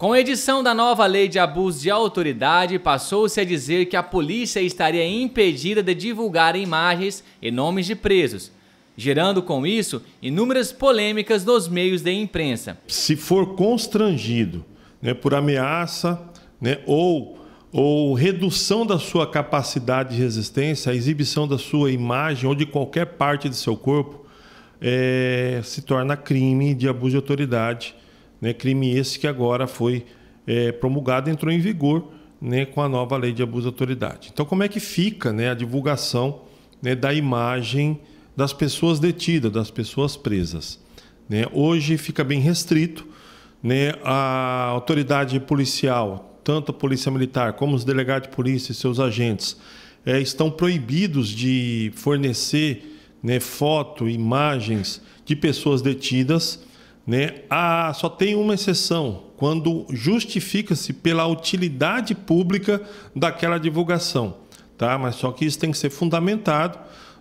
Com a edição da nova lei de abuso de autoridade, passou-se a dizer que a polícia estaria impedida de divulgar imagens e nomes de presos, gerando com isso inúmeras polêmicas nos meios de imprensa. Se for constrangido né, por ameaça né, ou, ou redução da sua capacidade de resistência, a exibição da sua imagem ou de qualquer parte de seu corpo, é, se torna crime de abuso de autoridade né? Crime esse que agora foi é, promulgado, entrou em vigor né, com a nova lei de abuso de autoridade. Então, como é que fica né, a divulgação né, da imagem das pessoas detidas, das pessoas presas? Né? Hoje fica bem restrito. Né, a autoridade policial, tanto a polícia militar como os delegados de polícia e seus agentes, é, estão proibidos de fornecer né, foto, imagens de pessoas detidas né? Ah, só tem uma exceção, quando justifica-se pela utilidade pública daquela divulgação. Tá? Mas só que isso tem que ser fundamentado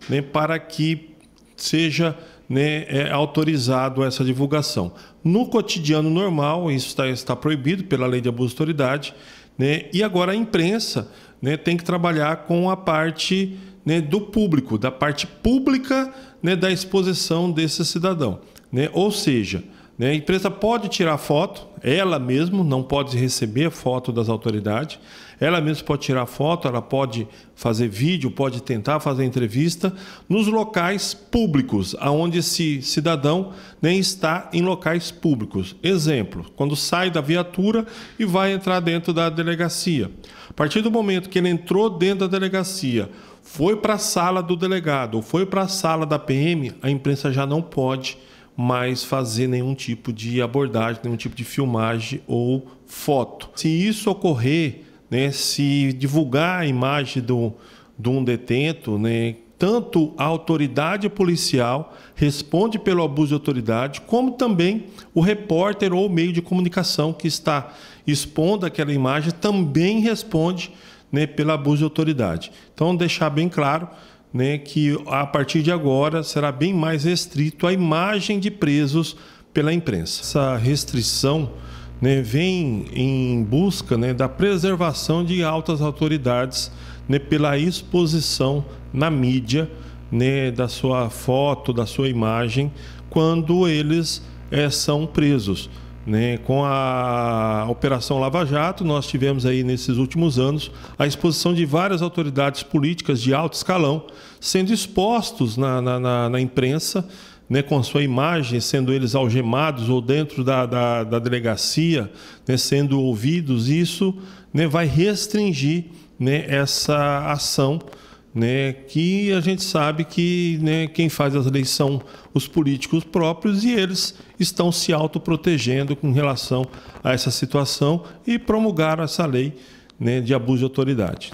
né, para que seja né, é, autorizado essa divulgação. No cotidiano normal, isso tá, está proibido pela lei de abuso de autoridade, né, e agora a imprensa né, tem que trabalhar com a parte né, do público, da parte pública né, da exposição desse cidadão. Né? Ou seja, né, a empresa pode tirar foto, ela mesma não pode receber foto das autoridades, ela mesma pode tirar foto, ela pode fazer vídeo, pode tentar fazer entrevista nos locais públicos, aonde esse cidadão nem né, está em locais públicos. Exemplo, quando sai da viatura e vai entrar dentro da delegacia. A partir do momento que ele entrou dentro da delegacia, foi para a sala do delegado ou foi para a sala da PM, a imprensa já não pode mais fazer nenhum tipo de abordagem, nenhum tipo de filmagem ou foto. Se isso ocorrer, né, se divulgar a imagem do, de um detento, né, tanto a autoridade policial responde pelo abuso de autoridade, como também o repórter ou o meio de comunicação que está expondo aquela imagem também responde né, pelo abuso de autoridade. Então, deixar bem claro né, que a partir de agora será bem mais restrito a imagem de presos pela imprensa. Essa restrição né, vem em busca né, da preservação de altas autoridades né, pela exposição na mídia né, da sua foto, da sua imagem, quando eles é, são presos. Né, com a Operação Lava Jato, nós tivemos aí nesses últimos anos a exposição de várias autoridades políticas de alto escalão sendo expostos na, na, na, na imprensa, né, com a sua imagem, sendo eles algemados ou dentro da, da, da delegacia, né, sendo ouvidos. Isso né? vai restringir né? essa ação né, que a gente sabe que né, quem faz as leis são os políticos próprios e eles estão se autoprotegendo com relação a essa situação e promulgaram essa lei né, de abuso de autoridade.